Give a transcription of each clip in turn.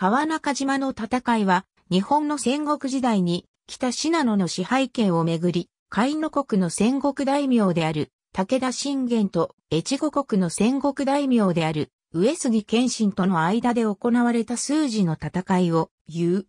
川中島の戦いは、日本の戦国時代に、北信濃の支配権をめぐり、海の国の戦国大名である、武田信玄と、越後国の戦国大名である、上杉謙信との間で行われた数字の戦いを、言う。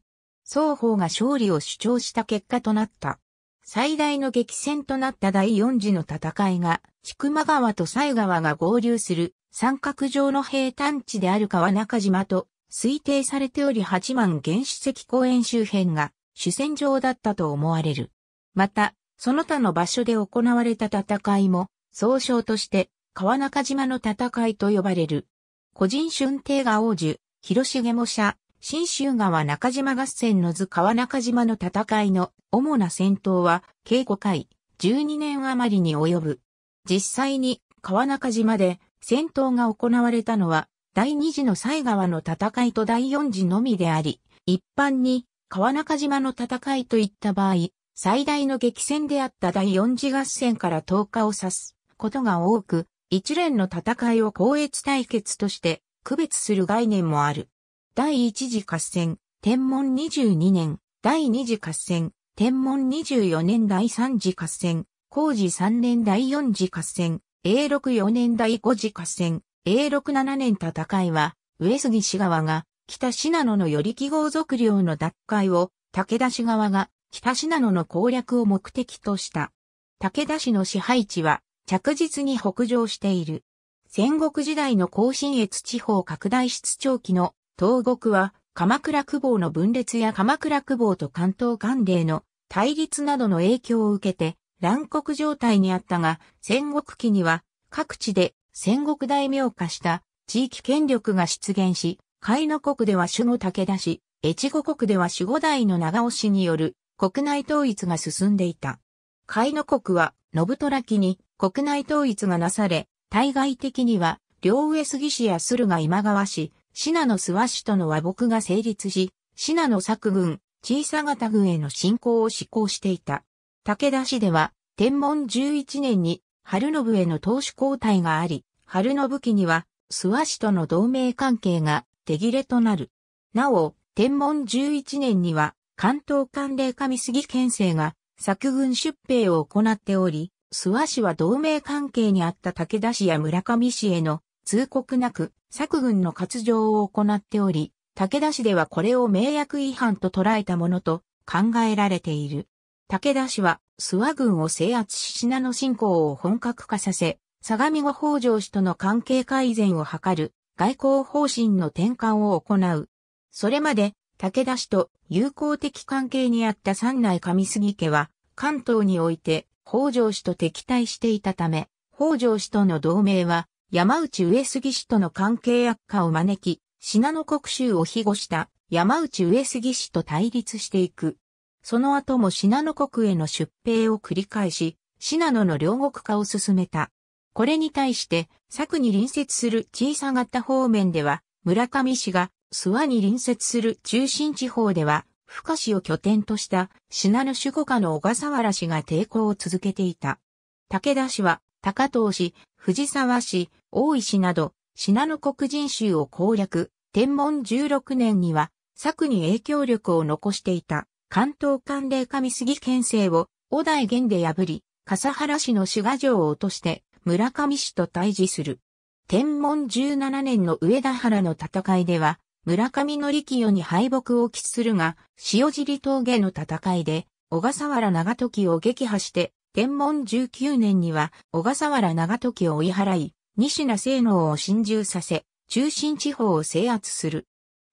双方が勝利を主張した結果となった。最大の激戦となった第四次の戦いが、千曲川と西川が合流する三角状の平坦地である川中島と推定されており八幡原始石公園周辺が主戦場だったと思われる。また、その他の場所で行われた戦いも、総称として川中島の戦いと呼ばれる。個人春帝が王樹、広重模写、新州川中島合戦の図川中島の戦いの主な戦闘は、計古回、12年余りに及ぶ。実際に川中島で戦闘が行われたのは、第2次の西川の戦いと第4次のみであり、一般に川中島の戦いといった場合、最大の激戦であった第4次合戦から10日を指すことが多く、一連の戦いを交越対決として区別する概念もある。第1次合戦、天文22年、第2次合戦、天文24年第3次合戦、工事3年第4次合戦、永禄4年第5次合戦、A67 年戦いは、上杉氏側が、北信濃のより記号属領の奪回を、武田氏側が、北信濃の攻略を目的とした。武田氏の支配地は、着実に北上している。戦国時代の甲信越地方拡大出張期の東国は、鎌倉久保の分裂や鎌倉久保と関東関連の対立などの影響を受けて、乱国状態にあったが、戦国期には各地で戦国大名化した地域権力が出現し、海野国では主の武田氏、越後国では守護代の長尾氏による国内統一が進んでいた。海野国は信虎期に国内統一がなされ、対外的には両上杉氏や駿河今川氏、信濃諏訪氏との和睦が成立し、信濃作軍、小さ方軍への侵攻を施行していた。武田氏では、天文11年に、春信への投手交代があり、春の武器には、諏訪氏との同盟関係が手切れとなる。なお、天文11年には、関東関連上杉県政が作軍出兵を行っており、諏訪氏は同盟関係にあった武田氏や村上氏への通告なく作軍の活動を行っており、武田氏ではこれを名約違反と捉えたものと考えられている。武田氏は諏訪軍を制圧し信濃進行を本格化させ、相模後北条氏との関係改善を図る外交方針の転換を行う。それまで武田氏と友好的関係にあった三内上杉家は関東において北条氏と敵対していたため、北条氏との同盟は山内上杉氏との関係悪化を招き、信濃国衆を庇護した山内上杉氏と対立していく。その後も信濃国への出兵を繰り返し、信濃の両国化を進めた。これに対して、佐に隣接する小さ型方面では、村上市が諏訪に隣接する中心地方では、深市を拠点とした信濃守護下の小笠原氏が抵抗を続けていた。武田氏は高藤氏、藤沢氏、大石など、信濃黒人州を攻略、天文16年には、策に影響力を残していた、関東関連上杉県政を、小代源で破り、笠原氏の志賀城を落として、村上氏と対峙する。天文17年の上田原の戦いでは、村上の清に敗北を喫するが、塩尻峠の戦いで、小笠原長時を撃破して、天文19年には小笠原長時を追い払い、西名性能を侵入させ、中心地方を制圧する。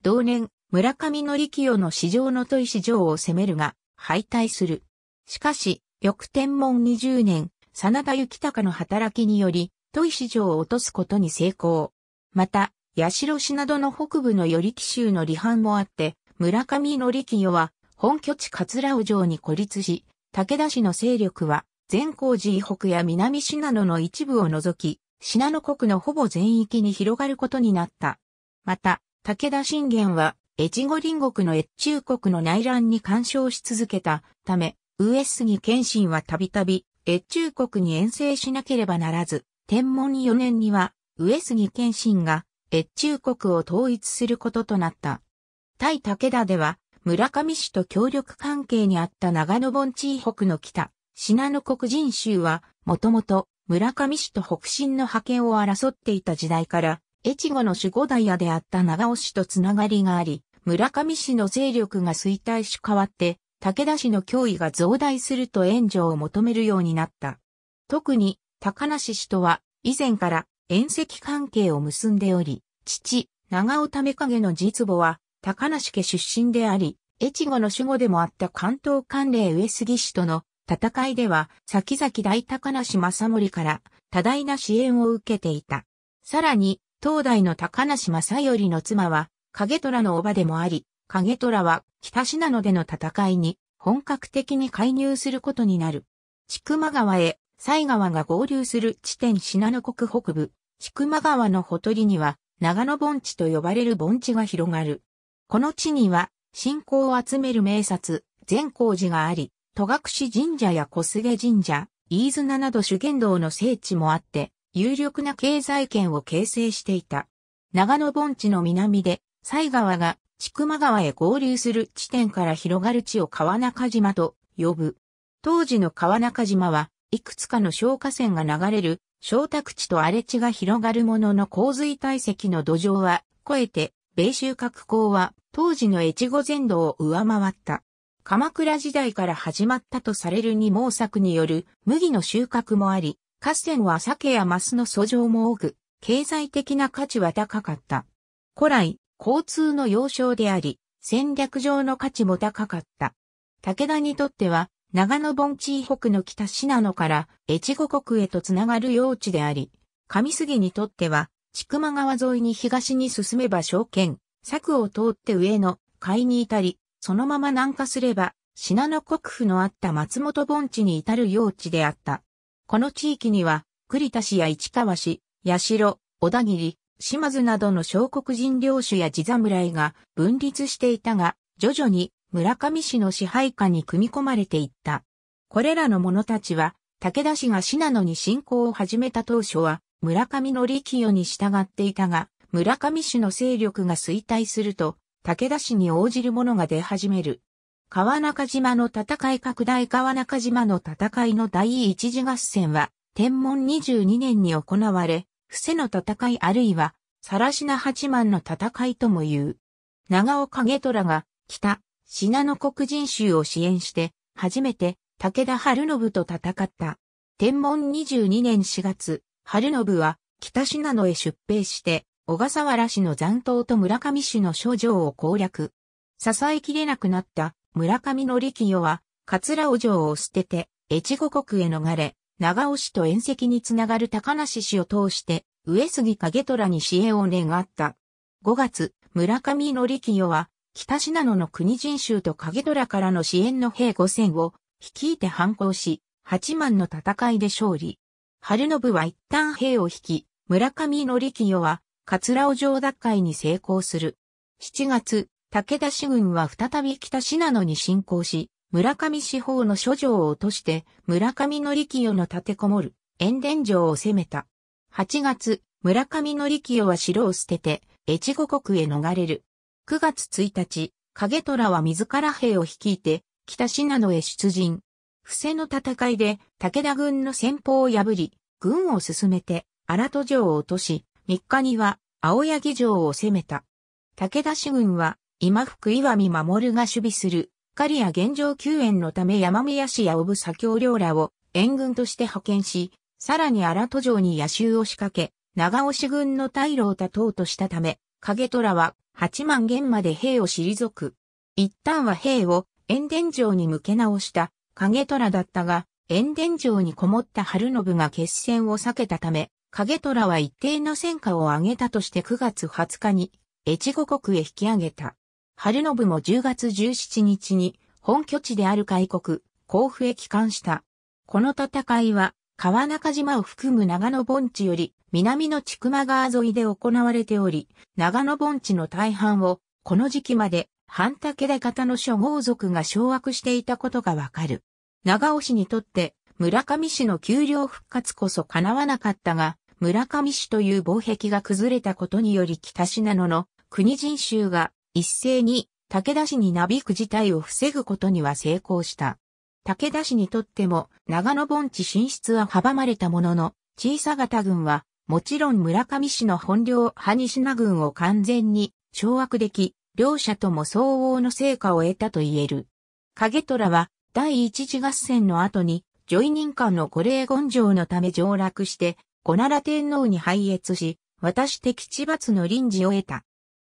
同年、村上の清の市場の砥石城を攻めるが、敗退する。しかし、翌天文20年、真田幸隆の働きにより、都井市場を落とすことに成功。また、八代市などの北部の寄木州の離反もあって、村上則清は本拠地桂尾城に孤立し、武田氏の勢力は善光寺以北や南信濃の一部を除き、信濃国のほぼ全域に広がることになった。また、武田信玄は、越後隣国の越中国の内乱に干渉し続けたため、上杉謙信はたびたび越中国に遠征しなければならず、天文4年には、上杉謙信が越中国を統一することとなった。対武田では、村上氏と協力関係にあった長野盆地北の北、信濃国人州は、もともと村上氏と北進の覇権を争っていた時代から、越後の守護大屋であった長尾氏とつながりがあり、村上氏の勢力が衰退し変わって、武田氏の脅威が増大すると援助を求めるようになった。特に、高梨氏とは、以前から、縁石関係を結んでおり、父、長尾為影の実母は、高梨家出身であり、越後の守護でもあった関東管領上杉氏との戦いでは、先々大高梨正盛から多大な支援を受けていた。さらに、当代の高梨正頼の妻は、影虎の叔母でもあり、影虎は北信濃での戦いに本格的に介入することになる。千曲川へ、西川が合流する地点信濃国北部、千曲川のほとりには、長野盆地と呼ばれる盆地が広がる。この地には、信仰を集める名刹、善光寺があり、戸隠神社や小菅神社、飯綱など修験道の聖地もあって、有力な経済圏を形成していた。長野盆地の南で西川が千曲川へ合流する地点から広がる地を川中島と呼ぶ。当時の川中島は、いくつかの消河川が流れる、小宅地と荒れ地が広がるものの洪水堆積の土壌は、越えて、米州穫。港は、当時の越後全土を上回った。鎌倉時代から始まったとされる二毛作による麦の収穫もあり、河川は鮭やマスの遡上も多く、経済的な価値は高かった。古来、交通の要衝であり、戦略上の価値も高かった。武田にとっては、長野盆地以北の北信濃から越後国へとつながる用地であり、上杉にとっては、千曲川沿いに東に進めば証券、柵を通って上野、海に至り、そのまま南下すれば、信濃国府のあった松本盆地に至る用地であった。この地域には、栗田市や市川市、八代、小田切、島津などの小国人領主や地侍が分立していたが、徐々に村上氏の支配下に組み込まれていった。これらの者たちは、武田氏が信濃に侵攻を始めた当初は、村上の力与に従っていたが、村上氏の勢力が衰退すると、武田氏に応じる者が出始める。川中島の戦い拡大川中島の戦いの第一次合戦は、天文22年に行われ、伏せの戦いあるいは、しな八幡の戦いとも言う。長尾景虎が、北、信濃国人衆を支援して、初めて、武田春信と戦った。天文22年4月、春信は、北信濃へ出兵して、小笠原氏の残党と村上氏の諸城を攻略。支えきれなくなった村上の力清は、桂尾城を捨てて、越後国へ逃れ、長尾氏と縁石につながる高梨氏を通して、上杉景虎に支援を願った。5月、村上則清は、北信濃の国人衆と景虎からの支援の兵5000を、率いて反抗し、八万の戦いで勝利。春信は一旦兵を引き、村上則清は、桂尾城奪回に成功する。7月、武田氏軍は再び北信濃に侵攻し、村上四方の諸城を落として、村上の力の立てこもる、塩田城を攻めた。8月、村上の力は城を捨てて、越後国へ逃れる。9月1日、影虎は自ら兵を率いて、北信濃へ出陣。伏せの戦いで、武田軍の先方を破り、軍を進めて、荒戸城を落とし、3日には、青柳城を攻めた。武田氏軍は、今福岩見守が守備するリア現状救援のため山宮市やオブ左京領らを援軍として派遣し、さらに荒戸城に野襲を仕掛け、長押し軍の退路を断とうとしたため、影虎は八万元まで兵を退く。一旦は兵を塩伝城に向け直した影虎だったが、塩伝城にこもった春信が決戦を避けたため、影虎は一定の戦果を上げたとして9月20日に、越後国へ引き上げた。春信も10月17日に本拠地である開国、甲府へ帰還した。この戦いは、川中島を含む長野盆地より南の千曲川沿いで行われており、長野盆地の大半をこの時期まで半竹田方の諸豪族が掌握していたことがわかる。長尾氏にとって村上氏の丘陵復活こそ叶わなかったが、村上氏という防壁が崩れたことにより北信濃の国人衆が一斉に武田氏になびく事態を防ぐことには成功した。武田氏にとっても長野盆地進出は阻まれたものの、小さ型軍は、もちろん村上氏の本領派西名軍を完全に掌握でき、両者とも相応の成果を得たと言える。影虎は第一次合戦の後に、ョイ任官の五霊権上のため上洛して、五奈良天皇に拝謁し、私的地罰の臨時を得た。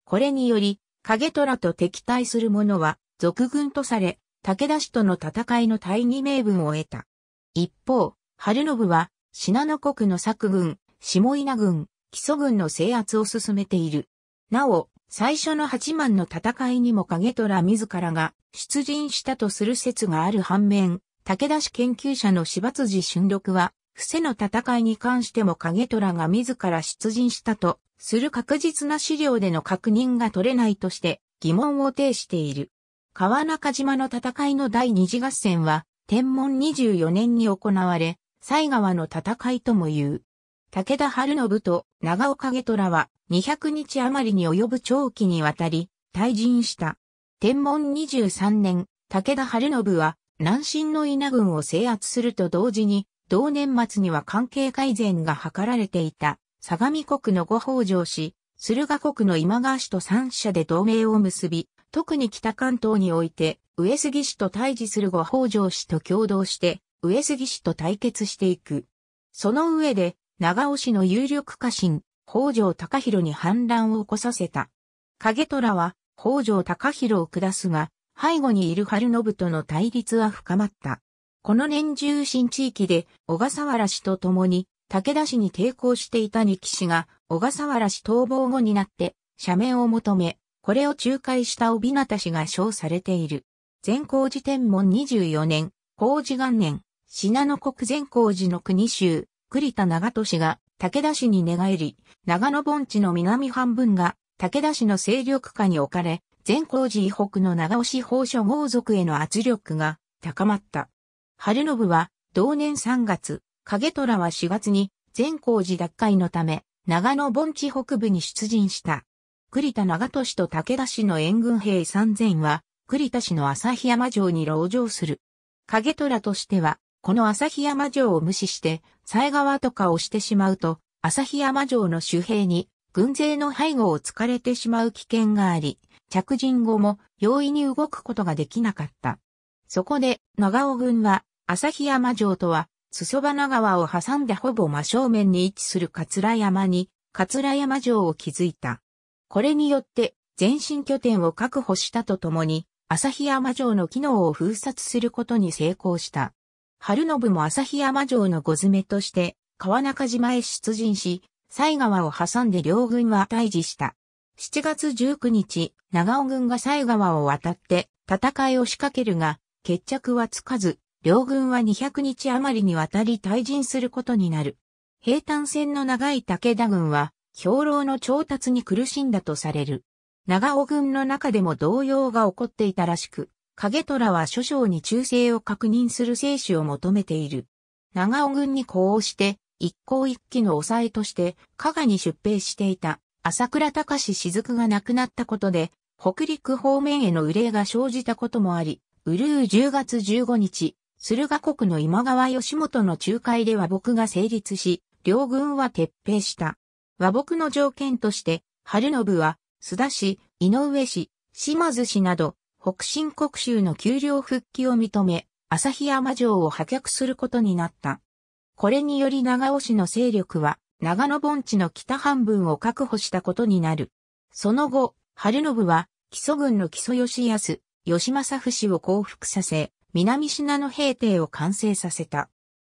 これにより、影虎と敵対する者は、俗軍とされ、武田氏との戦いの大義名分を得た。一方、春信は、信濃国の作軍、下稲軍、基礎軍の制圧を進めている。なお、最初の八幡の戦いにも影虎自らが出陣したとする説がある反面、武田氏研究者の柴辻俊六は、伏せの戦いに関しても影虎が自ら出陣したとする確実な資料での確認が取れないとして疑問を呈している。川中島の戦いの第二次合戦は、天文24年に行われ、西川の戦いとも言う。武田春信と長岡景虎は200日余りに及ぶ長期にわたり退陣した。天文23年、武田春信は南進の稲軍を制圧すると同時に、同年末には関係改善が図られていた相模国の五北条氏、駿河国の今川氏と三社で同盟を結び、特に北関東において、上杉氏と対峙する五北条氏と共同して、上杉氏と対決していく。その上で、長尾氏の有力家臣、北条高弘に反乱を起こさせた。影虎は、北条高弘を下すが、背後にいる春信との対立は深まった。この年中新地域で、小笠原氏と共に、武田氏に抵抗していた二木氏が、小笠原氏逃亡後になって、社名を求め、これを仲介した帯方氏が称されている。善光寺天文24年、光寺元年、信濃国善光寺の国州、栗田長都氏が武田氏に寝返り、長野盆地の南半分が武田氏の勢力下に置かれ、善光寺以北の長尾氏法所豪族への圧力が高まった。春信は同年3月、影虎は4月に善光寺奪回のため、長野盆地北部に出陣した。栗田長利と武田氏の援軍兵3000は、栗田氏の日山城に籠城する。影虎としては、この日山城を無視して、西川とかをしてしまうと、日山城の周辺に、軍勢の背後を突かれてしまう危険があり、着陣後も容易に動くことができなかった。そこで、長尾軍は、日山城とは裾花川を挟んでほぼ真正面に位置する桂山に、桂山城を築いた。これによって、前進拠点を確保したとともに、日山城の機能を封殺することに成功した。春信も日山城の御詰めとして、川中島へ出陣し、西川を挟んで両軍は退治した。7月19日、長尾軍が西川を渡って戦いを仕掛けるが、決着はつかず、両軍は200日余りにわたり退陣することになる。平坦戦の長い武田軍は、兵糧の調達に苦しんだとされる。長尾軍の中でも動揺が起こっていたらしく、影虎は諸将に忠誠を確認する精子を求めている。長尾軍に呼応して、一向一揆の抑えとして、加賀に出兵していた、朝倉隆雫が亡くなったことで、北陸方面への憂いが生じたこともあり、うるう10月15日、駿河国の今川義元の仲介で和睦が成立し、両軍は撤兵した。和睦の条件として、春信は、須田氏、井上氏、島津氏など、北進国州の丘陵復帰を認め、旭山城を破却することになった。これにより長尾氏の勢力は、長野盆地の北半分を確保したことになる。その後、春信は、木曽軍の木曽義康、義政府氏を降伏させ、南品の平定を完成させた。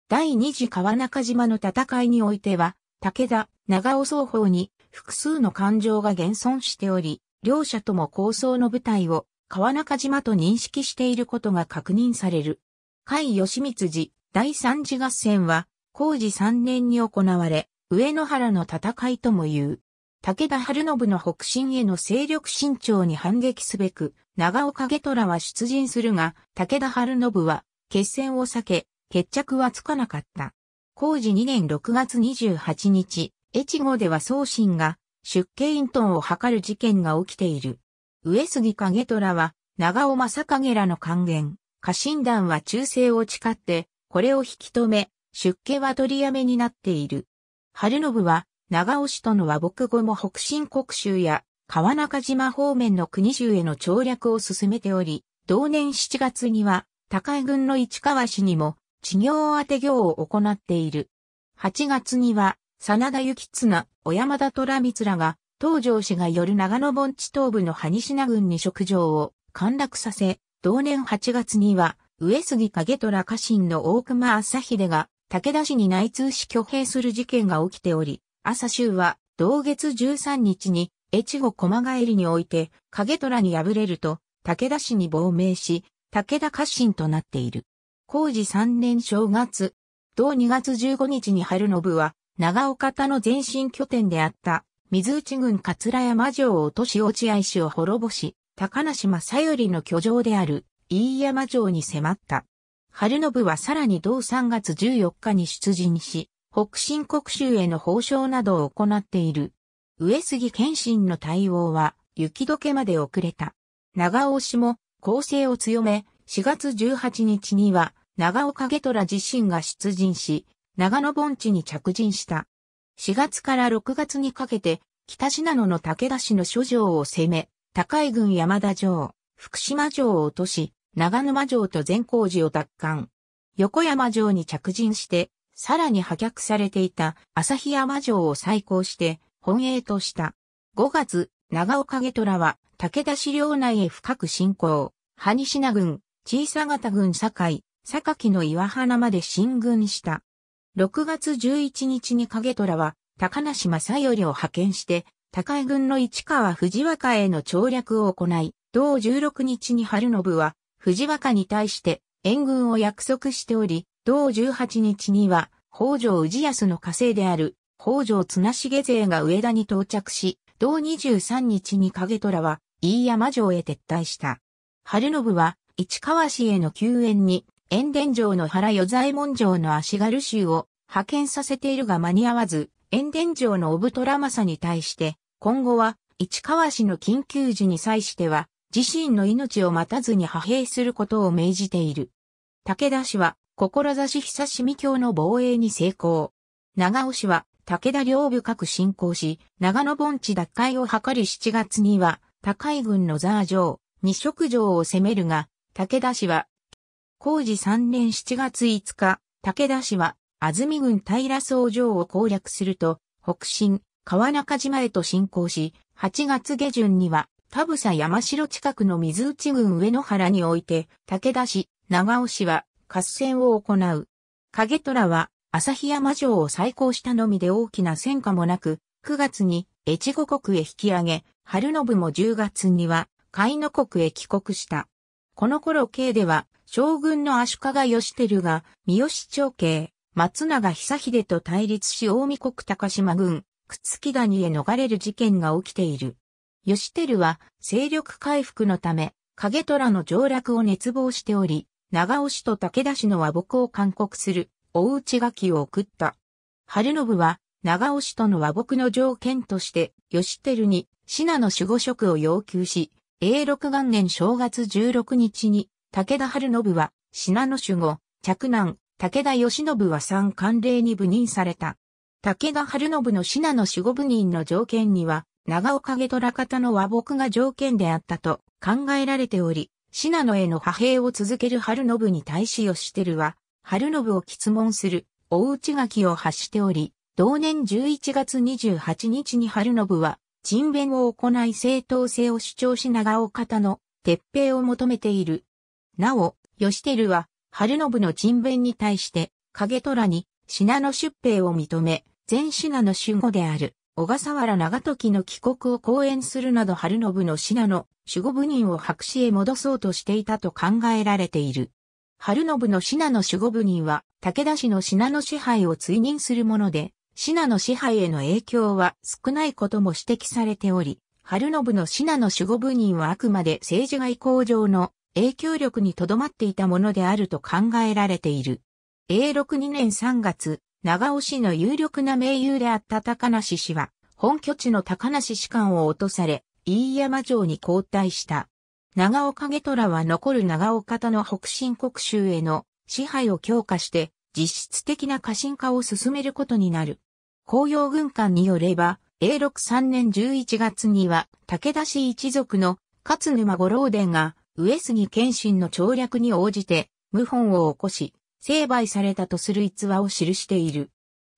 第二次川中島の戦いにおいては、武田、長尾双方に複数の感情が現存しており、両者とも構想の舞台を川中島と認識していることが確認される。甲斐義光寺第三次合戦は、工事3年に行われ、上野原の戦いとも言う。武田春信の北進への勢力伸長に反撃すべく、長岡下虎は出陣するが、武田春信は決戦を避け、決着はつかなかった。工事2年6月28日、越後では宗信が出家隠遁を図る事件が起きている。上杉影虎は、長尾正影らの還元、家臣団は忠誠を誓って、これを引き止め、出家は取りやめになっている。春信は、長尾氏との和睦後も北進国州や川中島方面の国州への調略を進めており、同年7月には高井軍の市川市にも地業当て業を行っている。8月には、真田幸綱、小山田虎光らが、東条氏が夜る長野盆地東部の萩品郡に食場を陥落させ、同年8月には、上杉景虎家臣の大熊朝秀が、武田氏に内通し挙兵する事件が起きており、朝州は、同月13日に、越後駒帰りにおいて、影虎に敗れると、武田氏に亡命し、武田家臣となっている。工事3年正月、同2月15日に春信は、長岡田の前身拠点であった、水内郡桂山城を落とし落合氏を滅ぼし、高梨正頼の居城である、飯山城に迫った。春信はさらに同3月14日に出陣し、北新国州への報奨などを行っている。上杉謙信の対応は、雪解けまで遅れた。長尾氏も攻勢を強め、4月18日には、長尾景虎自身が出陣し、長野盆地に着陣した。4月から6月にかけて、北信濃の武田氏の諸城を攻め、高井郡山田城、福島城を落とし、長沼城と善光寺を奪還。横山城に着陣して、さらに破却されていた日山城を再興して本営とした。5月、長岡下虎は武田市領内へ深く進行。羽品軍、小佐方軍堺、榊の岩花まで進軍した。6月11日に影虎は高梨正頼を派遣して、高井軍の市川藤若への調略を行い、同16日に春信は藤若に対して援軍を約束しており、同18日には、北条氏康の家政である、北条綱重勢が上田に到着し、同23日に影虎は、飯山城へ撤退した。春信は、市川市への救援に、塩田城の原与左衛門城の足軽衆を派遣させているが間に合わず、塩田城の小太政に対して、今後は、市川市の緊急時に際しては、自身の命を待たずに派兵することを命じている。武田氏は、志久しみ教の防衛に成功。長尾氏は武田領部各侵攻し、長野盆地奪回を図り7月には、高井軍のザー城、二色城を攻めるが、武田氏は、工事3年7月5日、武田氏は、安住軍平総城を攻略すると、北進、川中島へと進行し、8月下旬には、田房山城近くの水内郡上野原において、武田氏、長尾氏は、合戦を行う。影虎は、旭山城を再興したのみで大きな戦果もなく、9月に越後国へ引き上げ、春信も10月には、海の国へ帰国した。この頃慶では、将軍の足利義輝が、三好長慶、松永久秀と対立し大見国高島軍、つ木谷へ逃れる事件が起きている。義照は、勢力回復のため、影虎の上落を熱望しており、長尾氏と武田氏の和睦を勧告する、大内書きを送った。春信は、長尾氏との和睦の条件として、吉照に、信濃守護職を要求し、永禄元年正月16日に、武田春信は、信濃守護、嫡男、武田義信は三官令に部任された。武田春信の信濃守護部任の条件には、長岡家虎方の和睦が条件であったと考えられており、信濃への派兵を続ける春信に対し義輝は、春信を質問する、大内垣を発しており、同年11月28日に春信は、陳弁を行い正当性を主張し長尾方の撤兵を求めている。なお、義輝は、春信の陳弁に対して、影虎に、信濃出兵を認め、全信濃守護である。小笠原長時の帰国を講演するなど春信の信濃、守護部人を白紙へ戻そうとしていたと考えられている。春信の信濃守護部人は、武田氏の信濃支配を追認するもので、信濃支配への影響は少ないことも指摘されており、春信の信濃守護部人はあくまで政治外交上の影響力にとどまっていたものであると考えられている。a 6 2年3月、長尾市の有力な名優であった高梨氏は、本拠地の高梨士官を落とされ、飯山城に交代した。長尾影虎は残る長尾方の北進国州への支配を強化して、実質的な過信化を進めることになる。紅葉軍艦によれば、永禄3年11月には、武田氏一族の勝沼五郎伝が、上杉謙信の調略に応じて、謀反を起こし、成敗されたとする逸話を記している。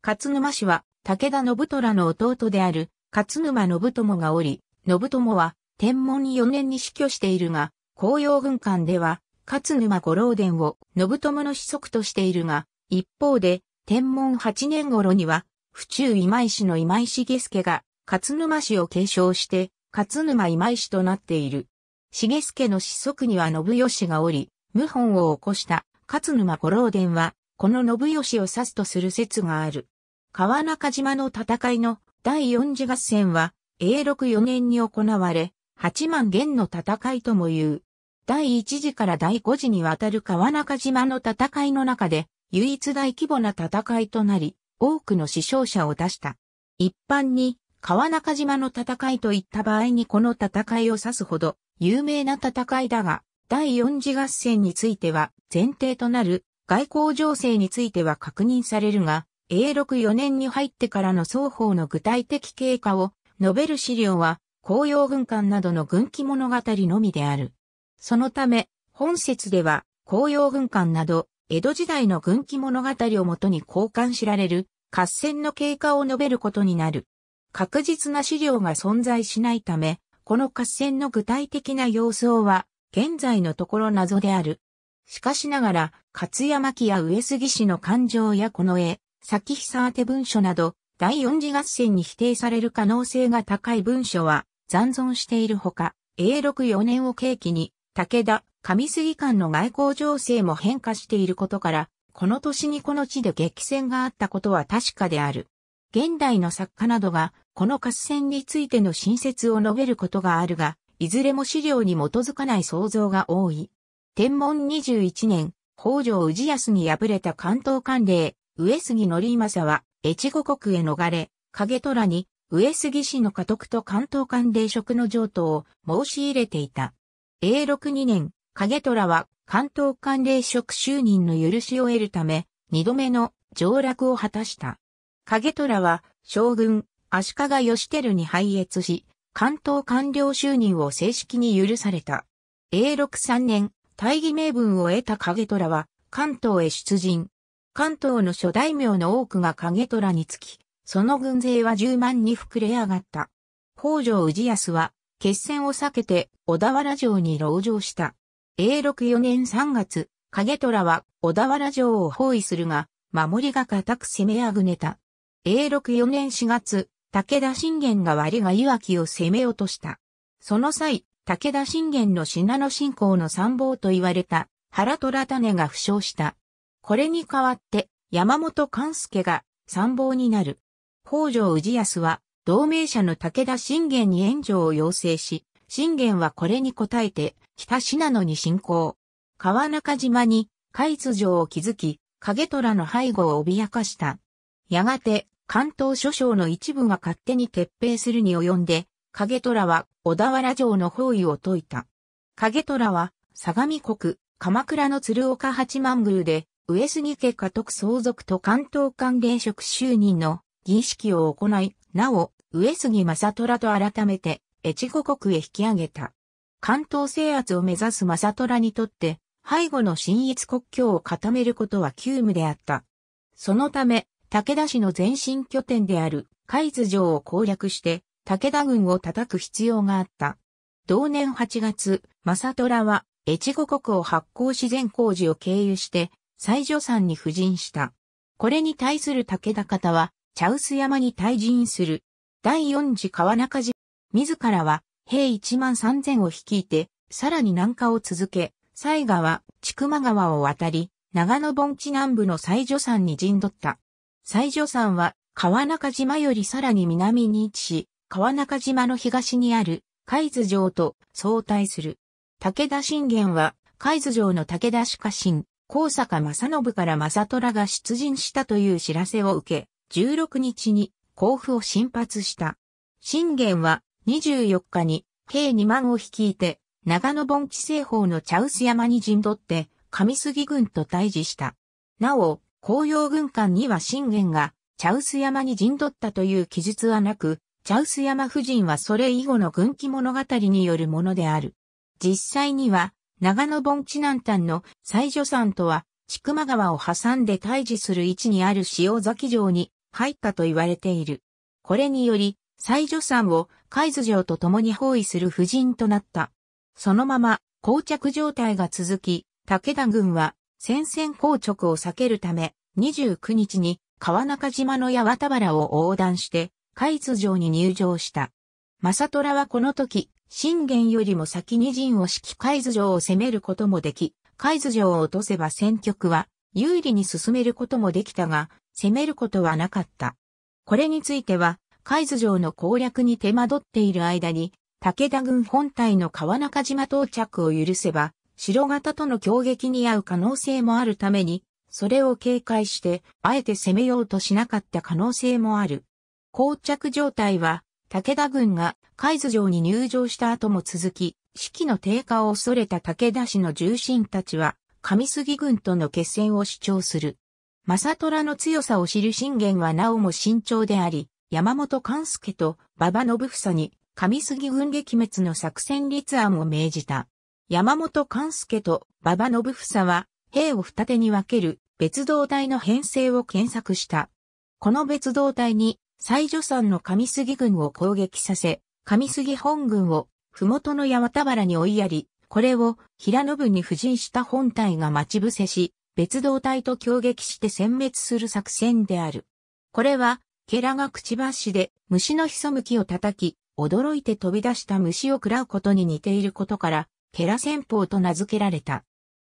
勝沼氏は、武田信虎の弟である、勝沼信友がおり、信友は、天文4年に死去しているが、紅葉軍艦では、勝沼五郎伝を信友の子息としているが、一方で、天文8年頃には、府中今井氏の今井重助が、勝沼氏を継承して、勝沼今井氏となっている。重助の子息には信義がおり、謀反を起こした勝沼五郎伝は、この信義を指すとする説がある。川中島の戦いの第四次合戦は、永禄4年に行われ、八万元の戦いとも言う。第一次から第五次にわたる川中島の戦いの中で、唯一大規模な戦いとなり、多くの死傷者を出した。一般に、川中島の戦いといった場合にこの戦いを指すほど有名な戦いだが、第四次合戦については前提となる外交情勢については確認されるが、永6 4年に入ってからの双方の具体的経過を述べる資料は、紅葉軍艦などの軍記物語のみである。そのため、本説では、紅葉軍艦など、江戸時代の軍記物語をもとに交換しられる、合戦の経過を述べることになる。確実な資料が存在しないため、この合戦の具体的な様相は、現在のところ謎である。しかしながら、勝山記や上杉氏の感情やこの絵、先久宛文書など、第四次合戦に否定される可能性が高い文書は残存しているほか、永禄4年を契機に、武田、上杉間の外交情勢も変化していることから、この年にこの地で激戦があったことは確かである。現代の作家などが、この合戦についての新説を述べることがあるが、いずれも資料に基づかない想像が多い。天文21年、北条氏康に敗れた関東官令、上杉則政は、越後国へ逃れ、影虎に、上杉氏の家督と関東官令職の譲渡を申し入れていた。永禄2年、影虎は関東官令職就任の許しを得るため、二度目の上洛を果たした。影虎は将軍、足利義輝に拝謁し、関東官僚就任を正式に許された。永禄3年、大義名分を得た影虎は、関東へ出陣。関東の諸大名の多くが影虎につき、その軍勢は10万に膨れ上がった。北条氏康は、決戦を避けて小田原城に籠城した。永禄4年3月、影虎は小田原城を包囲するが、守りが固く攻めあぐねた。永禄4年4月、武田信玄が割が岩木を攻め落とした。その際、武田信玄の信濃信仰の参謀と言われた原虎種が負傷した。これに代わって山本勘助が参謀になる。北条氏康は同盟者の武田信玄に援助を要請し、信玄はこれに応えて北信濃に進行。川中島に海津城を築き、影虎の背後を脅かした。やがて関東諸省の一部が勝手に撤兵するに及んで、影虎は小田原城の包囲を解いた。影虎は相模国、鎌倉の鶴岡八幡宮で、上杉家家督相続と関東関連職就任の儀式を行い、なお、上杉正虎と改めて、越後国へ引き上げた。関東制圧を目指す正虎にとって、背後の新越国境を固めることは急務であった。そのため、武田氏の前身拠点である海津城を攻略して武田軍を叩く必要があった。同年8月、正虎は越後国を発行し善光寺を経由して西女山に布陣した。これに対する武田方は茶臼山に退陣する。第四次川中寺、自らは兵1万3000を率いて、さらに南下を続け、西川、千曲川を渡り、長野盆地南部の西女山に陣取った。西女山は川中島よりさらに南に位置し、川中島の東にある海津城と相対する。武田信玄は海津城の武田氏家臣、高坂正信から正虎が出陣したという知らせを受け、16日に甲府を進発した。信玄は24日に兵2万を率いて、長野盆地西方の茶臼山に陣取って、上杉軍と対峙した。なお、紅葉軍艦には信玄が、茶臼山に陣取ったという記述はなく、茶臼山夫人はそれ以後の軍記物語によるものである。実際には、長野盆地南端の西女山とは、千曲川を挟んで対峙する位置にある塩崎城に入ったと言われている。これにより、西女山を海津城と共に包囲する夫人となった。そのまま、膠着状態が続き、武田軍は戦線硬直を避けるため、29日に川中島の八幡原を横断して、海津城に入城した。正虎はこの時、信玄よりも先に陣を敷き海津城を攻めることもでき、海津城を落とせば戦局は有利に進めることもできたが、攻めることはなかった。これについては、海津城の攻略に手間取っている間に、武田軍本体の川中島到着を許せば、白型との攻撃に合う可能性もあるために、それを警戒して、あえて攻めようとしなかった可能性もある。膠着状態は、武田軍が海津城に入城した後も続き、士気の低下を恐れた武田氏の重臣たちは、上杉軍との決戦を主張する。正虎の強さを知る信玄はなおも慎重であり、山本勘助と馬場信房に上杉軍撃滅の作戦立案を命じた。山本勘助と馬場信房は、兵を二手に分ける別動隊の編成を検索した。この別動隊に、西女山の上杉軍を攻撃させ、上杉本軍を、麓の山田原に追いやり、これを平信に布陣した本隊が待ち伏せし、別動隊と協撃して殲滅する作戦である。これは、ケラが口ちばしで虫のひそむきを叩き、驚いて飛び出した虫を喰らうことに似ていることから、ケラ戦法と名付けられた。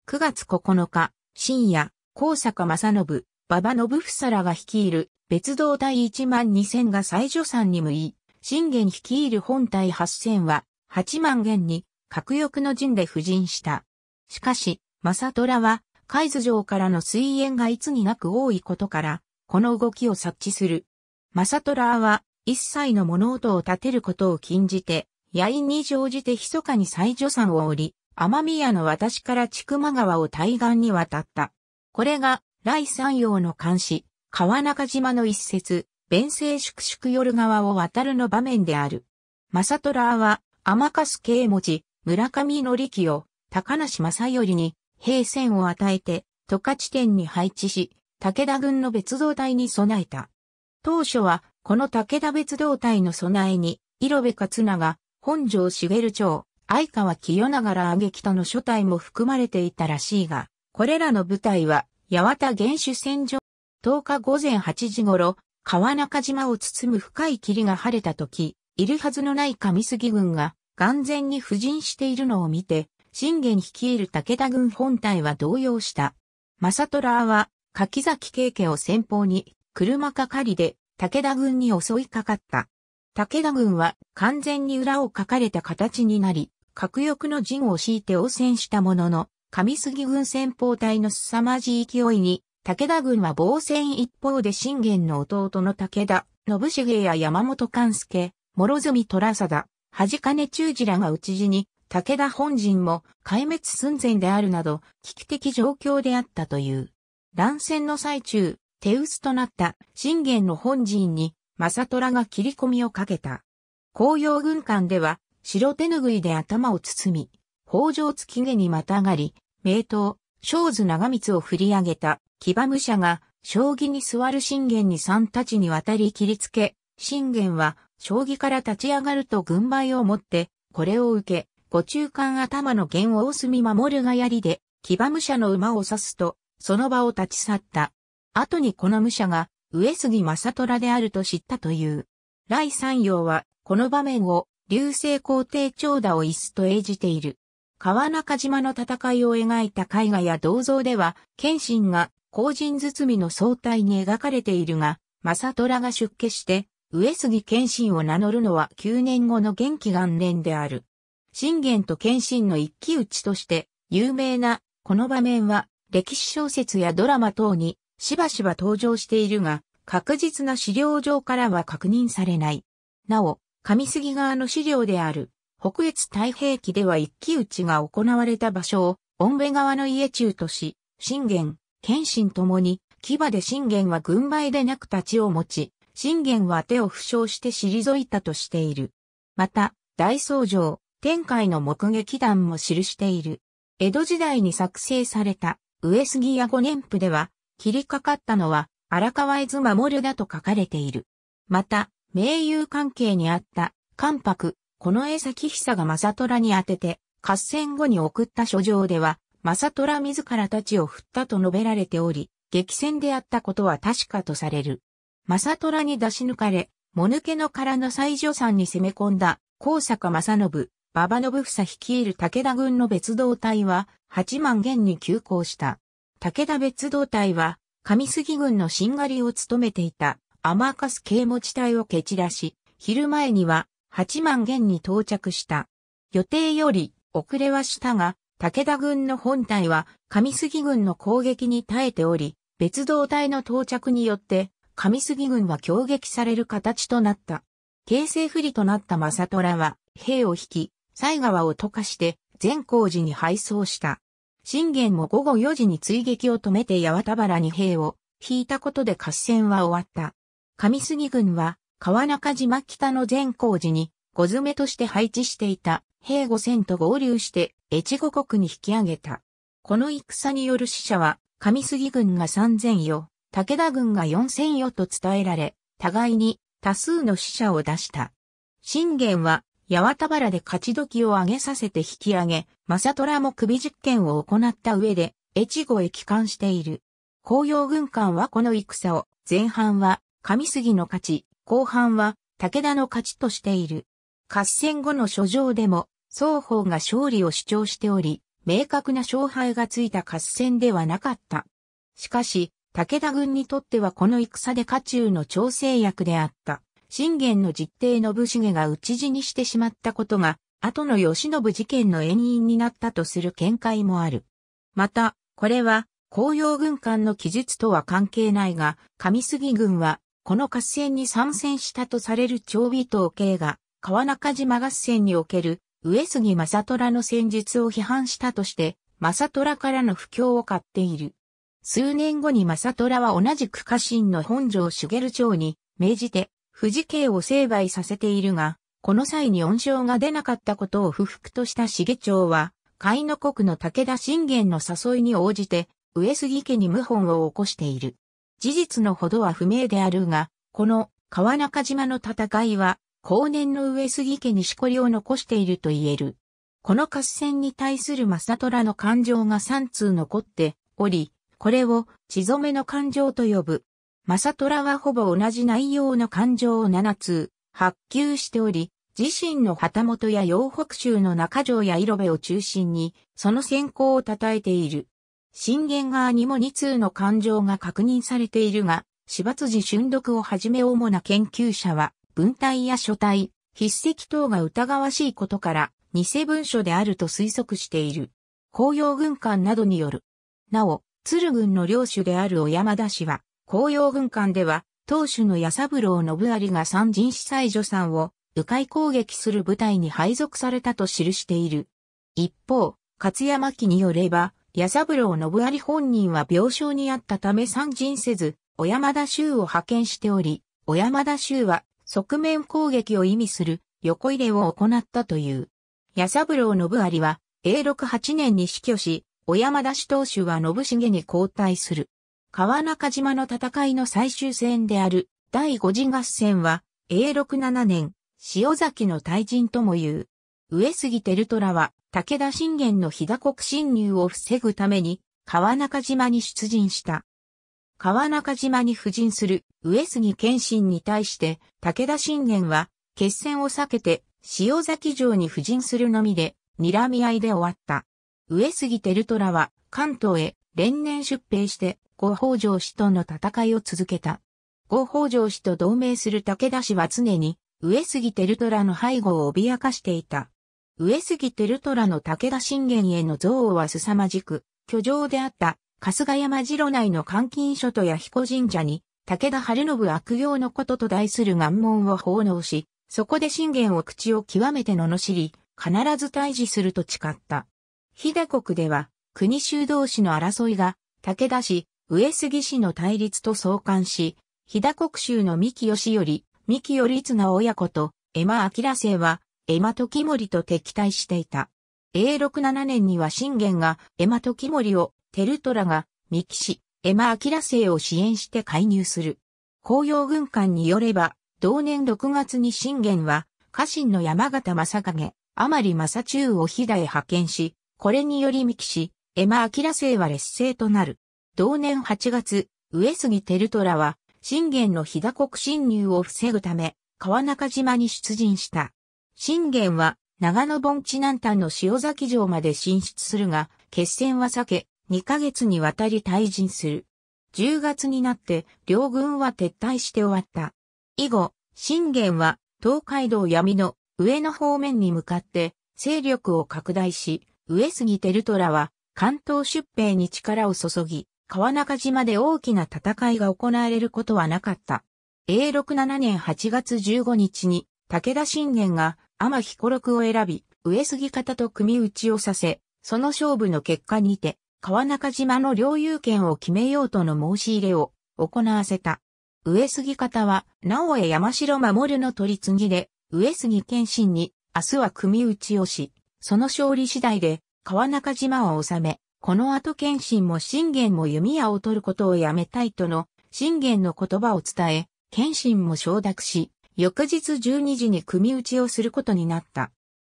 9月9日、深夜、高坂正信、馬場信さらが率いる別動隊1万2000が最助山に向い、信玄率いる本隊8000は8万元に核翼の陣で布陣した。しかし、正虎は、海津城からの水縁がいつになく多いことから、この動きを察知する。正虎は、一切の物音を立てることを禁じて、野因に乗じて密かに最助山を降り、天宮の私から千曲川を対岸に渡った。これが、来山陽の監視、川中島の一節、弁政粛々夜川を渡るの場面である。正虎は、天粕文字、村上力を、高梨正頼に、平線を与えて、十勝点に配置し、武田軍の別動隊に備えた。当初は、この武田別動隊の備えに、色部勝長、本庄茂町、相川清がら挙揚との書体も含まれていたらしいが、これらの舞台は、八幡原主戦場、10日午前8時頃、川中島を包む深い霧が晴れた時、いるはずのない上杉軍が、眼前に布陣しているのを見て、信玄率いる武田軍本体は動揺した。正虎は、柿崎慶家を先方に、車かかりで、武田軍に襲いかかった。武田軍は完全に裏を書かれた形になり、核翼の陣を敷いて応戦したものの、上杉軍戦法隊の凄まじい勢いに、武田軍は防戦一方で信玄の弟の武田、信繁や山本勘助、諸住虎貞、か金忠次らが討ち死に、武田本陣も壊滅寸前であるなど、危機的状況であったという。乱戦の最中、手薄となった信玄の本陣に正虎が切り込みをかけた。紅葉軍艦では、白手ぬぐいで頭を包み、北条月毛にまたがり、名刀、正図長光を振り上げた、騎馬武者が、将棋に座る信玄に三太ちにわたり切りつけ、信玄は、将棋から立ち上がると軍配を持って、これを受け、ご中間頭の弦を隅守るが槍で、騎馬武者の馬を刺すと、その場を立ち去った。後にこの武者が、上杉正虎であると知ったという。来三陽は、この場面を、流星皇帝長打を一子と演じている。川中島の戦いを描いた絵画や銅像では、謙信が、後人包みの総体に描かれているが、正虎が出家して、上杉謙信を名乗るのは9年後の元気元年である。信玄と謙信の一騎打ちとして、有名な、この場面は、歴史小説やドラマ等にしばしば登場しているが、確実な資料上からは確認されない。なお、上杉側の資料である、北越太平記では一騎打ちが行われた場所を、恩部側の家中とし、信玄、謙信ともに、牙で信玄は軍配でなく立ちを持ち、信玄は手を負傷して退いたとしている。また、大僧城、天海の目撃談も記している。江戸時代に作成された、上杉屋五年譜では、切りかかったのは荒川伊豆守だと書かれている。また、名友関係にあった関白、この江崎久が正虎に宛てて、合戦後に送った書状では、正虎自らたちを振ったと述べられており、激戦であったことは確かとされる。正虎に出し抜かれ、もぬけの殻の西女山に攻め込んだ、高坂正信、馬場信房率いる武田軍の別動隊は、八万元に急行した。武田別動隊は、上杉軍の新狩りを務めていた、甘かす啓持地隊を蹴散らし、昼前には、八万元に到着した。予定より遅れはしたが、武田軍の本隊は上杉軍の攻撃に耐えており、別動隊の到着によって、上杉軍は強撃される形となった。形勢不利となった正虎は、兵を引き、西川を溶かして、善光寺に敗走した。信玄も午後4時に追撃を止めて八幡原に兵を引いたことで合戦は終わった。上杉軍は川中島北の善光寺に小詰めとして配置していた兵五千と合流して越後国に引き上げた。この戦による死者は上杉軍が三千よ、武田軍が四千よと伝えられ、互いに多数の死者を出した。信玄は八幡原で勝ち時を上げさせて引き上げ、正虎も首実験を行った上で、越後へ帰還している。紅葉軍艦はこの戦を、前半は上杉の勝ち、後半は武田の勝ちとしている。合戦後の書状でも、双方が勝利を主張しており、明確な勝敗がついた合戦ではなかった。しかし、武田軍にとってはこの戦で家中の調整役であった。信玄の実弟信繁が討ち死にしてしまったことが、後の慶喜事件の縁因になったとする見解もある。また、これは、紅葉軍艦の記述とは関係ないが、上杉軍は、この合戦に参戦したとされる長尾統計が、川中島合戦における、上杉正虎の戦術を批判したとして、正虎からの不況を買っている。数年後に正虎は同じく家臣の本庄茂町に、命じて、富士慶を成敗させているが、この際に恩賞が出なかったことを不服とした重長は、海の国の武田信玄の誘いに応じて、上杉家に謀反を起こしている。事実のほどは不明であるが、この川中島の戦いは、後年の上杉家にしこりを残していると言える。この合戦に対する正虎の感情が3通残っており、これを血染めの感情と呼ぶ。マサトラはほぼ同じ内容の感情を7通、発給しており、自身の旗本や洋北州の中条や色部を中心に、その先行を称えている。信玄側にも2通の感情が確認されているが、芝辻春読をはじめ主な研究者は、文体や書体、筆跡等が疑わしいことから、偽文書であると推測している。紅葉軍艦などによる。なお、鶴軍の領主である小山田氏は、紅葉軍艦では、当主の矢三郎信有が三人司祭女さんを、迂回攻撃する部隊に配属されたと記している。一方、勝山記によれば、矢三郎信有本人は病床にあったため参陣せず、小山田衆を派遣しており、小山田衆は側面攻撃を意味する横入れを行ったという。矢三郎信有は、永禄8年に死去し、小山田氏当主は信繁に交代する。川中島の戦いの最終戦である第五次合戦は、永禄7年、塩崎の大陣とも言う。上杉テルトラは、武田信玄の飛騨国侵入を防ぐために、川中島に出陣した。川中島に布陣する上杉謙信に対して、武田信玄は、決戦を避けて、塩崎城に布陣するのみで、睨み合いで終わった。上杉テルトラは、関東へ連年出兵して、後北条氏との戦いを続けた。後北条氏と同盟する武田氏は常に、上杉テルトラの背後を脅かしていた。上杉テルトラの武田信玄への憎悪は凄まじく、居城であった春日山城内の監禁所とや彦神社に、武田晴信悪行のことと題する願文を奉納し、そこで信玄を口を極めて罵り、必ず退治すると誓った。日田国では、国衆同士の争いが、武田氏、上杉氏の対立と相関し、飛騨国衆の三木義り、三木頼綱親子と、江間明星は、江間時森と敵対していた。永禄7年には信玄が江間時森を、テルトラが、三木氏、江間明星を支援して介入する。紅葉軍艦によれば、同年6月に信玄は、家臣の山形正景、甘利正中を飛騨へ派遣し、これにより三木氏、エマ・アキラ星は劣勢となる。同年8月、上杉ト虎は、信玄の日騨。国侵入を防ぐため、川中島に出陣した。信玄は、長野盆地南端の塩崎城まで進出するが、決戦は避け、2ヶ月にわたり退陣する。10月になって、両軍は撤退して終わった。以後、信玄は、東海道闇の上の方面に向かって、勢力を拡大し、上杉ト虎は、関東出兵に力を注ぎ、川中島で大きな戦いが行われることはなかった。永禄7年8月15日に、武田信玄が天彦六を選び、上杉方と組打ちをさせ、その勝負の結果にて、川中島の領有権を決めようとの申し入れを行わせた。上杉方は、直江山城守の取り次ぎで、上杉謙信に、明日は組打ちをし、その勝利次第で、川中島は治め、この後謙信も信玄も弓矢を取ることをやめたいとの信玄の言葉を伝え、謙信も承諾し、翌日12時に組打ちをすることになった。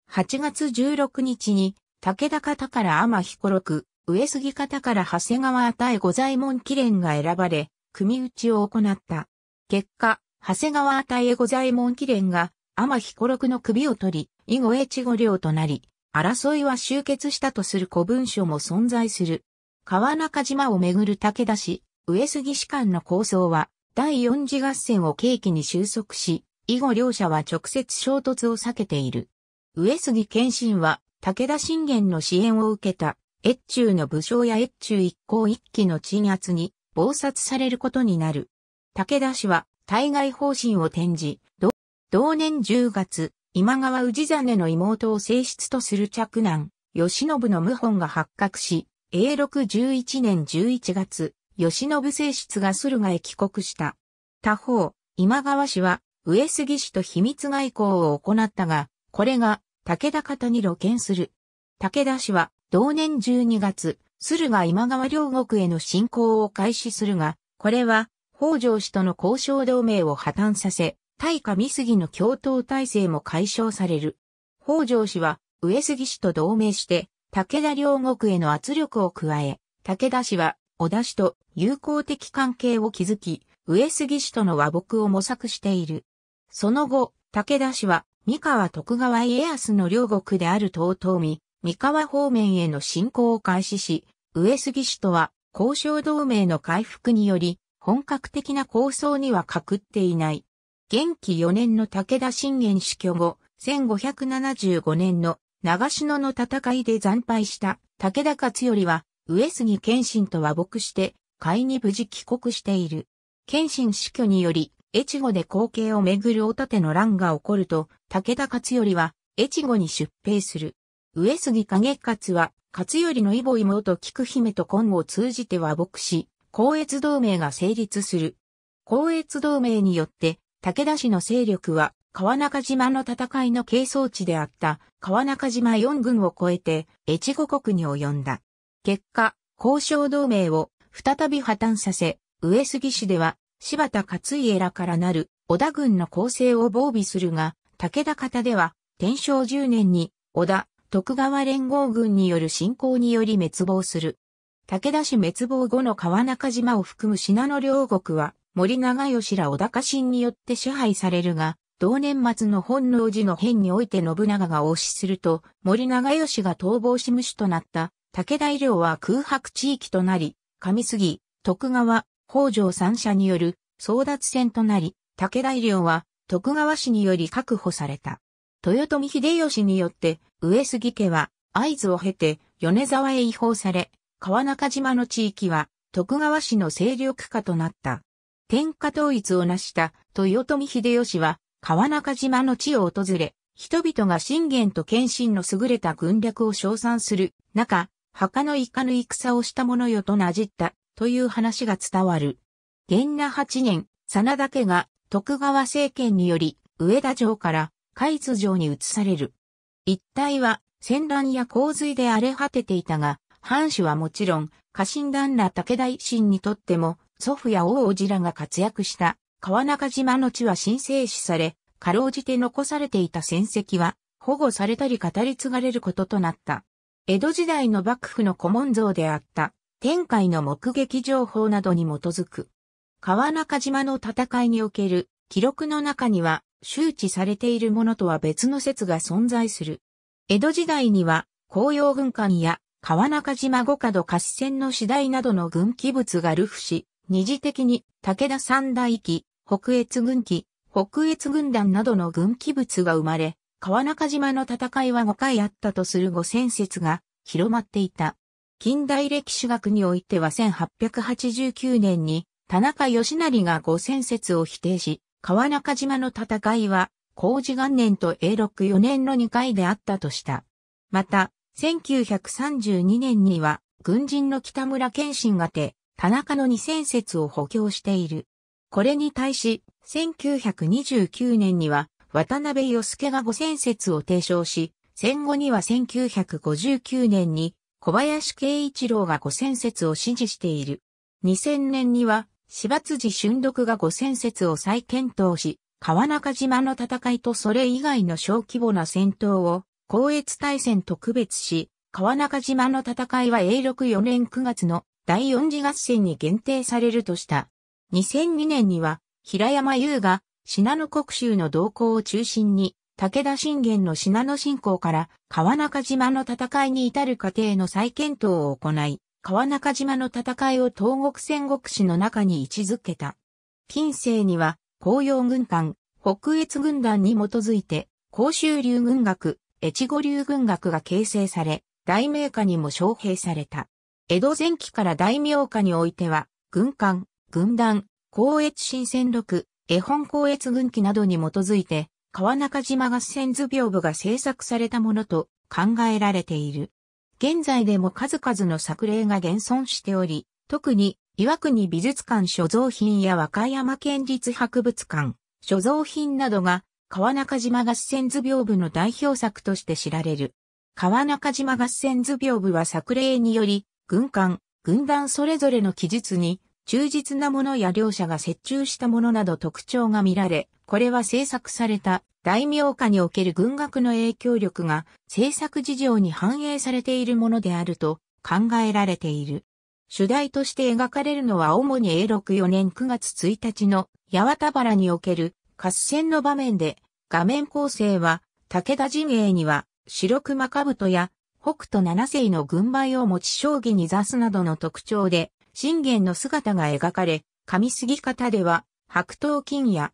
8月16日に、武田方から天彦六、上杉方から長谷川与え御在門記連が選ばれ、組打ちを行った。結果、長谷川与え御在門記連が、天彦六の首を取り、以後越後領となり、争いは終結したとする古文書も存在する。川中島をめぐる武田氏、上杉士官の構想は、第四次合戦を契機に収束し、以後両者は直接衝突を避けている。上杉謙信は、武田信玄の支援を受けた、越中の武将や越中一行一騎の鎮圧に、暴殺されることになる。武田氏は、対外方針を転じ、同年10月、今川氏真の妹を正室とする嫡男、吉信の謀反が発覚し、永禄11年11月、吉信正室が駿河へ帰国した。他方、今川氏は、上杉氏と秘密外交を行ったが、これが、武田方に露見する。武田氏は、同年12月、駿河今川両国への侵攻を開始するが、これは、北条氏との交渉同盟を破綻させ、対見杉の共闘体制も解消される。北条氏は上杉氏と同盟して、武田両国への圧力を加え、武田氏は織田氏と友好的関係を築き、上杉氏との和睦を模索している。その後、武田氏は三河徳川家康の両国である遠江、三河方面への侵攻を開始し、上杉氏とは交渉同盟の回復により、本格的な構想にはかくっていない。元気4年の武田信玄死去後、1575年の長篠の戦いで惨敗した武田勝頼は、上杉謙信と和睦して、会に無事帰国している。謙信死去により、越後で後継をめぐるお盾ての乱が起こると、武田勝頼は、越後に出兵する。上杉景勝は、勝頼の異母妹菊姫と婚を通じて和睦し、公越同盟が成立する。公越同盟によって、武田氏の勢力は川中島の戦いの係争地であった川中島4軍を超えて越後国に及んだ。結果、交渉同盟を再び破綻させ、上杉氏では柴田勝家らからなる織田軍の構成を防備するが、武田方では天正10年に織田、徳川連合軍による侵攻により滅亡する。武田氏滅亡後の川中島を含む信濃両国は森長吉ら小高神によって支配されるが、同年末の本能寺の変において信長が応死すると、森長吉が逃亡し無主となった武田医療は空白地域となり、上杉、徳川、北条三者による争奪戦となり、武田医療は徳川氏により確保された。豊臣秀吉によって上杉家は合図を経て米沢へ移放され、川中島の地域は徳川氏の勢力下となった。天下統一を成した豊臣秀吉は川中島の地を訪れ、人々が信玄と謙信の優れた軍略を称賛する中、墓のいかぬ戦をした者よとなじったという話が伝わる。元那八年、真田家が徳川政権により上田城から海津城に移される。一帯は戦乱や洪水で荒れ果てていたが、藩主はもちろん、家臣団ら武田維新にとっても、祖父や王子らが活躍した川中島の地は神聖視され、かろうじて残されていた戦績は保護されたり語り継がれることとなった。江戸時代の幕府の古文像であった天海の目撃情報などに基づく。川中島の戦いにおける記録の中には周知されているものとは別の説が存在する。江戸時代には紅葉軍艦や川中島五角合合戦の次第などの軍記物が流布し、二次的に武田三大機、北越軍機、北越軍団などの軍機物が生まれ、川中島の戦いは5回あったとする五千説が広まっていた。近代歴史学においては1889年に田中義成が五千説を否定し、川中島の戦いは、工事元年と永禄4年の2回であったとした。また、1932年には、軍人の北村謙信が手、田中の二千説を補強している。これに対し、1929年には渡辺義介が五千説を提唱し、戦後には1959年に小林慶一郎が五千説を支持している。2000年には柴辻俊読が五千説を再検討し、川中島の戦いとそれ以外の小規模な戦闘を、高越大戦と区別し、川中島の戦いは永禄4年9月の第四次合戦に限定されるとした。2002年には、平山優が、信濃国衆の動向を中心に、武田信玄の信濃侵攻から川中島の戦いに至る過程の再検討を行い、川中島の戦いを東国戦国史の中に位置づけた。近世には、紅葉軍艦、北越軍団に基づいて、甲州流軍学、越後流軍学が形成され、大名家にも招聘された。江戸前期から大名家においては、軍艦、軍団、公越新戦録、絵本公越軍記などに基づいて、川中島合戦図屏風が制作されたものと考えられている。現在でも数々の作例が現存しており、特に岩国美術館所蔵品や和歌山県立博物館所蔵品などが川中島合戦図屏風の代表作として知られる。川中島合戦図屏風は作例により軍艦、軍団それぞれの記述に、忠実なものや両者が接中したものなど特徴が見られ、これは制作された大名家における軍学の影響力が制作事情に反映されているものであると考えられている。主題として描かれるのは主に永禄4年9月1日の八幡原における合戦の場面で、画面構成は武田陣営には白熊兜や北斗七世の軍配を持ち将棋に座すなどの特徴で、信玄の姿が描かれ、上杉方では白頭金や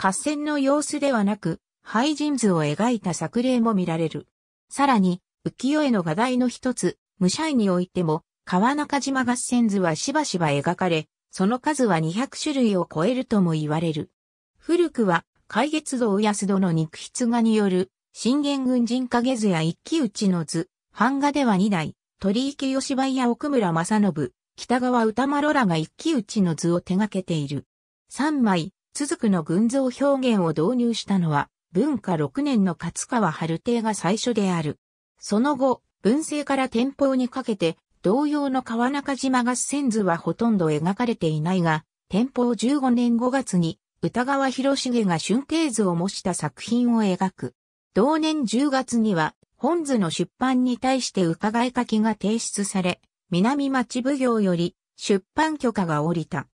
合戦の様子ではなく、廃人図を描いた作例も見られる。さらに、浮世絵の画題の一つ、武者絵においても、川中島合戦図はしばしば描かれ、その数は200種類を超えるとも言われる。古くは、海月堂安戸の肉筆画による、信玄軍人影図や一騎打ちの図、版画では2代、鳥池吉梅や奥村正信、北川歌丸らが一騎打ちの図を手掛けている。3枚、続くの群像表現を導入したのは、文化6年の勝川春亭が最初である。その後、文政から天保にかけて、同様の川中島合戦図はほとんど描かれていないが、天保15年5月に、歌川広重が春景図を模した作品を描く。同年10月には、本図の出版に対して伺い書きが提出され、南町奉行より出版許可が下りた。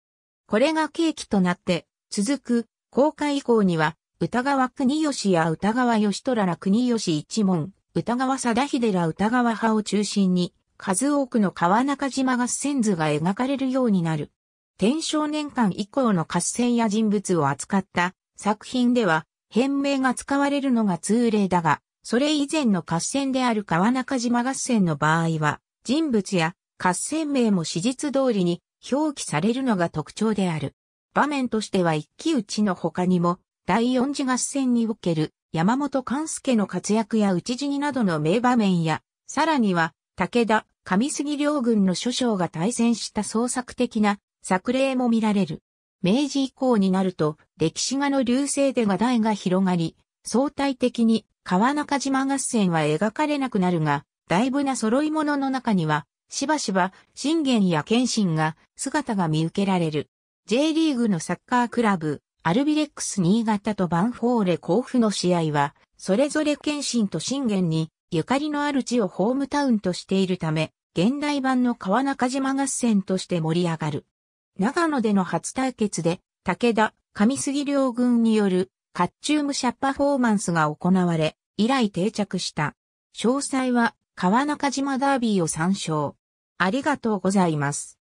これが契機となって、続く公開以降には、歌川国吉や歌川義虎ら国吉一門、歌川貞秀ら歌川派を中心に、数多くの川中島合戦図が描かれるようになる。天正年間以降の合戦や人物を扱った作品では、変名が使われるのが通例だが、それ以前の合戦である川中島合戦の場合は、人物や合戦名も史実通りに表記されるのが特徴である。場面としては一騎打ちの他にも、第四次合戦における山本勘助の活躍や討ち死になどの名場面や、さらには、武田、上杉両軍の諸将が対戦した創作的な作例も見られる。明治以降になると、歴史画の流星で画題が広がり、相対的に川中島合戦は描かれなくなるが、大ぶな揃い物の中には、しばしば、信玄や謙信が姿が見受けられる。J リーグのサッカークラブ、アルビレックス新潟とバンフォーレ甲府の試合は、それぞれ謙信と信玄に、ゆかりのある地をホームタウンとしているため、現代版の川中島合戦として盛り上がる。長野での初対決で、武田、上杉両軍によるカッチムシャッパフォーマンスが行われ、以来定着した。詳細は川中島ダービーを参照。ありがとうございます。